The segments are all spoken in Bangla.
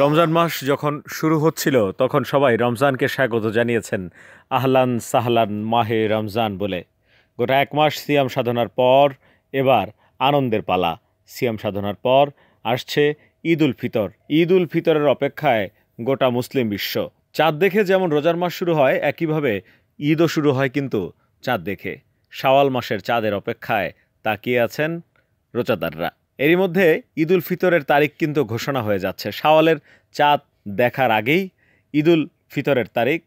রমজান মাস যখন শুরু হচ্ছিল তখন সবাই রমজানকে স্বাগত জানিয়েছেন আহলান সাহলান মাহে রমজান বলে গোটা এক মাস সিয়াম সাধনার পর এবার আনন্দের পালা সিয়াম সাধনার পর আসছে ঈদ উল ফিতর ঈদ উল ফিতরের অপেক্ষায় গোটা মুসলিম বিশ্ব চাঁদ দেখে যেমন রোজার মাস শুরু হয় একইভাবে ঈদও শুরু হয় কিন্তু চাঁদ দেখে শাওয়াল মাসের চাঁদের অপেক্ষায় তাকিয়ে আছেন রোজাদাররা এরই মধ্যে ঈদুল ফিতরের তারিখ কিন্তু ঘোষণা হয়ে যাচ্ছে শাওয়ালের চাঁদ দেখার আগেই ঈদুল ফিতরের তারিখ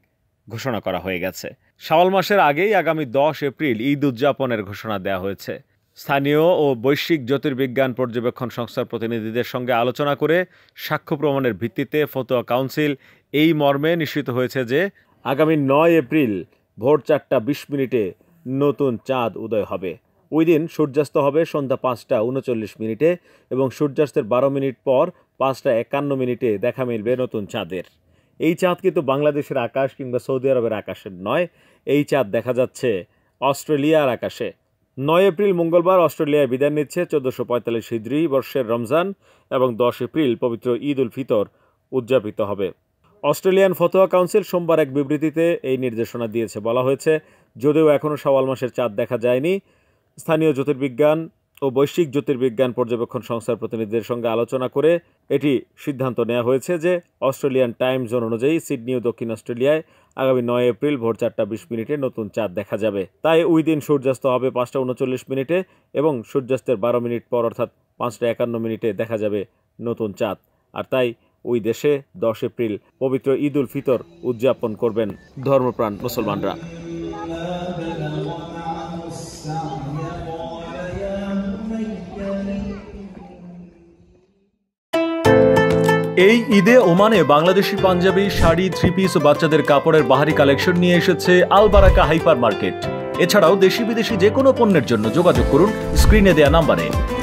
ঘোষণা করা হয়ে গেছে শাওয়াল মাসের আগেই আগামী দশ এপ্রিল ঈদ উদযাপনের ঘোষণা দেওয়া হয়েছে স্থানীয় ও বৈশ্বিক জ্যোতির্বিজ্ঞান পর্যবেক্ষণ সংস্থার প্রতিনিধিদের সঙ্গে আলোচনা করে সাক্ষ্য প্রমাণের ভিত্তিতে ফতোয়া কাউন্সিল এই মর্মে নিশ্চিত হয়েছে যে আগামী নয় এপ্রিল ভোর চারটা বিশ মিনিটে নতুন চাঁদ উদয় হবে ওইদিন সূর্যাস্ত হবে সন্ধ্যা পাঁচটা উনচল্লিশ মিনিটে এবং সূর্যাস্তের বারো মিনিট পর পাঁচটা একান্ন মিনিটে দেখা মিলবে নতুন চাঁদের এই চাঁদ কিন্তু বাংলাদেশের আকাশ কিংবা সৌদি আরবের আকাশের নয় এই চাঁদ দেখা যাচ্ছে অস্ট্রেলিয়ার আকাশে নয় এপ্রিল মঙ্গলবার অস্ট্রেলিয়ায় বিদায় নিচ্ছে চোদ্দোশো পঁয়তাল্লিশ হিদ্রি বর্ষের রমজান এবং দশ এপ্রিল পবিত্র ঈদ উল ফিতর উদযাপিত হবে অস্ট্রেলিয়ান ফতোয়া কাউন্সিল সোমবার এক বিবৃতিতে এই নির্দেশনা দিয়েছে বলা হয়েছে যদিও এখনও সওয়াল মাসের চাঁদ দেখা যায়নি স্থানীয় জ্যোতির্বিজ্ঞান ও বৈশ্বিক জ্যোতির্বিজ্ঞান পর্যবেক্ষণ সংস্থার প্রতিনিধিদের সঙ্গে আলোচনা করে এটি সিদ্ধান্ত নেওয়া হয়েছে যে অস্ট্রেলিয়ান টাইম জোন অনুযায়ী সিডনি ও দক্ষিণ অস্ট্রেলিয়ায় আগামী নয় এপ্রিল ভোর চারটা বিশ মিনিটে নতুন চাঁদ দেখা যাবে তাই ওই দিন সূর্যাস্ত হবে পাঁচটা উনচল্লিশ মিনিটে এবং সূর্যাস্তের বারো মিনিট পর অর্থাৎ পাঁচটা একান্ন মিনিটে দেখা যাবে নতুন চাঁদ আর তাই ওই দেশে দশ এপ্রিল পবিত্র ঈদ উল ফিতর উদযাপন করবেন ধর্মপ্রাণ মুসলমানরা এই ঈদে ওমানে বাংলাদেশি পাঞ্জাবি শাড়ি থ্রি পিস ও বাচ্চাদের কাপড়ের বাহারি কালেকশন নিয়ে এসেছে আলবারাকা হাইপার মার্কেট এছাড়াও দেশি বিদেশি যে কোনো পণ্যের জন্য যোগাযোগ করুন স্ক্রিনে দেয়া নাম্বারে